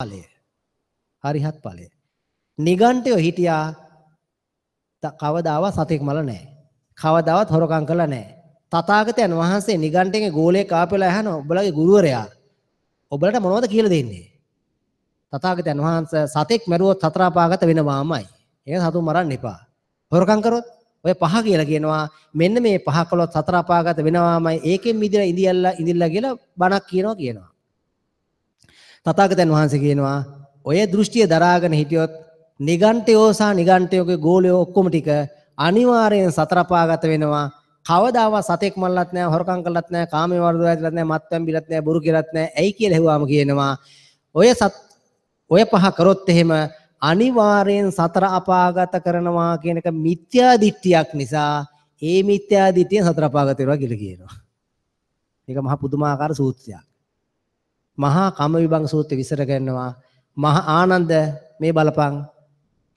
ඵලය. හරිහත් ඵලය. නිගණ්ඨයෝ හිටියා කවදාවත් සතෙක් මල නැහැ. කවදාවත් හොරකම් කළා නැහැ. තථාගතයන් වහන්සේ නිගණ්ඨයේ ගෝලයක් ආපෙලා අහන ඔබලගේ ගුරුවරයා ඔබලට මොනවද කියලා දෙන්නේ? තථාගතයන් වහන්සේ සතෙක් මරුවොත් සතරපාගත වෙනවාමයි. ඒක සතුන් මරන්න එපා. හොරකම් කරොත් ඔය පහ කියලා කියනවා. මෙන්න මේ පහ කළොත් සතරපාගත වෙනවාමයි. ඒකෙන් මිදින ඉඳියල්ලා ඉඳිල්ලා කියලා බණක් කියනවා කියනවා. තථාගතයන් වහන්සේ කියනවා ඔය දෘෂ්ටිය දරාගෙන හිටියොත් නිගණ්ඨයෝ සහ නිගණ්ඨයෝගේ ගෝලයෝ ඔක්කොම ටික අනිවාර්යෙන් සතරපාගත වෙනවා. කවදාවත් සතෙක් මල්ලත් නැහැ, හොරකම් කළත් නැහැ, කාමයේ වර්ධව ඇතිලත් නැහැ, මත්පැන් බිලත් නැහැ, බොරු කියලත් නැහැ. ඇයි කියලා හෙව්වාම කියනවා ඔය සත් ඔය පහ කරොත් එහෙම අනිවාර්යෙන් සතර අපාගත කරනවා කියන එක මිත්‍යා දිට්ඨියක් නිසා ඒ මිත්‍යා දිට්ඨිය සතර අපාගත වෙනවා කියලා කියනවා. මේක මහා පුදුමාකාර සූත්‍රයක්. මහා කමවිභංග සූත්‍රය විසර ගන්නවා මහා ආනන්ද මේ බලපං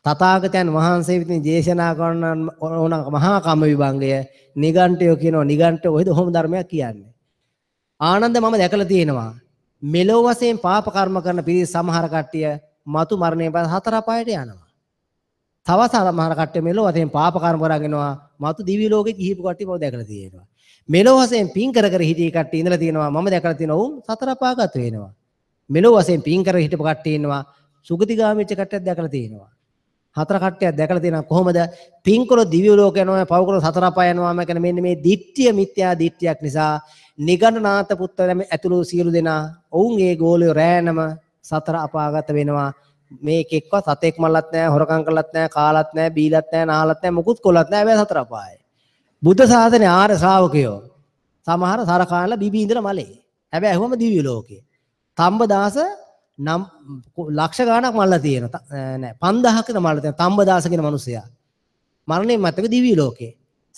තථාගතයන් වහන්සේ විසින් දේශනා කරන ඕන මහා කමවිභංගය නිගණ්ඨය කියනවා නිගණ්ඨ ඔහෙද ඔහොම ධර්මයක් කියන්නේ ආනන්ද මම දැකලා තියෙනවා මෙලොව වශයෙන් පාප කර්ම කරන පිරිස සමහර කට්ටිය මතු මරණය පස්සේ හතර පායට යනවා තව සමහර කට්ටිය මෙලෝ වශයෙන් පාප කර්ම කරගෙන යනවා. මතු දිවි ලෝකෙ කිහිප කට්ටිය මම දැකලා තියෙනවා. මෙලෝ වශයෙන් පින් කර කර හිටිය කට්ටිය ඉඳලා තියෙනවා. මම දැකලා තියෙනවා උන් සතර පාගත වෙනවා. මෙලෝ වශයෙන් පින් කර හිටපු කට්ටිය ඉන්නවා. සුගතිගාමීච්ච කට්ටියක් දැකලා තියෙනවා. හතර කට්ටියක් දැකලා තියෙනවා කොහොමද? පින් කර දිවි ලෝක යනවා, පව් කර සතර පාය යනවා. මම කියන්නේ මෙන්න මේ දිට්ඨිය මිත්‍යා දිට්ඨියක් නිසා නිගණනාත පුත්‍රයන් ඇතුළු සියලු දෙනා ඔවුන් ඒ ගෝලිය රෑනම සතර අපාගත වෙනවා. මේ එකෙක්ව සතෙක් මල්ලත් නැහැ හොරකම් කළත් නැහැ කාලත් නැහැ බීලත් නැහැ නාලත් නැහැ මුකුත් කොලත් නැහැ හැබැයි සතර අපායයි. බුද්ධ ශාසනේ ආර ශ්‍රාවකයෝ සමහර සරකානලා බිබී ඉඳලා මලේ. හැබැයි ඇහුවම දිව්‍ය ලෝකේ. තම්බදාස නම් ලක්ෂ ගාණක් මල්ලා තියෙන නෑ 5000ක මල්ලා තියෙන තම්බදාස කියන මිනිසයා. මරණය මතක දිව්‍ය ලෝකේ.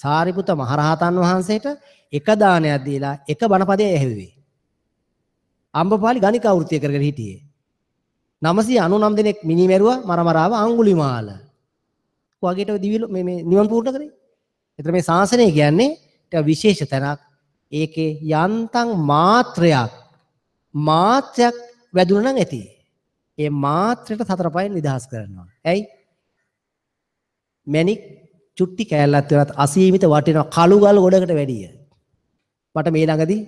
සාරිපුත මහරහතන් වහන්සේට එක දානයක් දීලා එක බණපදයක් ඇහෙව්වේ. අම්බපාලි ගණිකා වෘත්තිය කරගෙන හිටියේ. 999 දෙනෙක් මිනිමැරුවා මරමරාව අඟුලිමාල. වගේට දිවිල මේ මේ නිවන් පූර්ණ කරේ. එතන මේ ශාසනය කියන්නේ ටික විශේෂ තැනක්. ඒකේ යන්තම් මාත්‍රයක් මාත්‍රයක් වැදුණා නම් ඇති. ඒ මාත්‍රයට සතර පයෙන් නිදහස් කරනවා. ඇයි? මැණික් චුට්ටි කෑල්ලක් වෙනත් අසීමිත වටිනා කළු ගල් ගොඩකට වැඩිය. මට මේ ළඟදී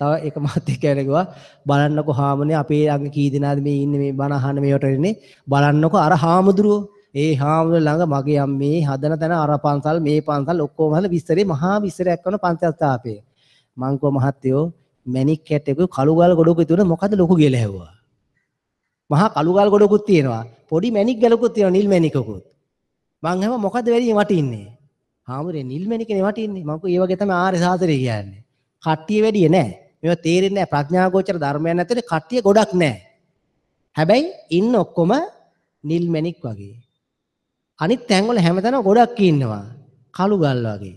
තව එක මාත්‍යෙක් කැලේගුවා බලන්නකො හාමුදුරනේ අපේ ළඟ කී දෙනාද මේ ඉන්නේ මේ බණ අහන්න මේ වටේ ඉන්නේ බලන්නකො අර හාමුදුරුවෝ ඒ හාමුදුර ළඟ මගේ අම්මේ හදන තැන අර පන්සල් මේ පන්සල් ඔක්කොම හදලා විස්තරේ මහා විස්තරයක් කරන පන්සල් ස්ථාපය. මං කෝ මහත්තයෝ මැණික් කැටේක කළු ගල් ගොඩකුත් තියෙනවා මොකද ලොකු කියලා ඇහුවා. මහා කළු ගල් ගොඩකුත් තියෙනවා. පොඩි මැණික් ගලකුත් තියෙනවා නිල් මැණිකකුත්. මං හැම මොකද වැඩි වටින්නේ? හාමුදුරේ නිල් මැණිකනේ වටින්නේ. මං කෝ ඒ වගේ තමයි ආර්ය සාසනය කියන්නේ. කට්ටිය වැඩි නෑ. මේවා තේරෙන්නේ නැහැ ප්‍රඥාගෝචර ධර්මයන් ඇතුලේ කට්ටිය ගොඩක් නැහැ. හැබැයි ඉන්න ඔක්කොම නිල් මැණික් වගේ. අනිත් තැන්වල හැමතැනම ගොඩක් ඉන්නවා. කළු ගල් වගේ.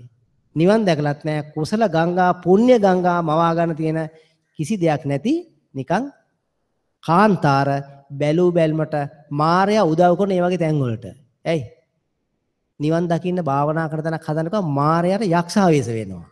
නිවන් දැකලත් නැහැ. කුසල ගංගා, පුණ්‍ය ගංගා මවා ගන්න තියෙන කිසි දෙයක් නැති නිකන් කාන්තාර බැලූ බැල්මට මායя උදව් කරන මේ වගේ තැන්වලට. ඇයි? නිවන් දකින්න භාවනා කරන තැනක් හදනකොට මායයට යක්ෂාවේශ වෙනවා.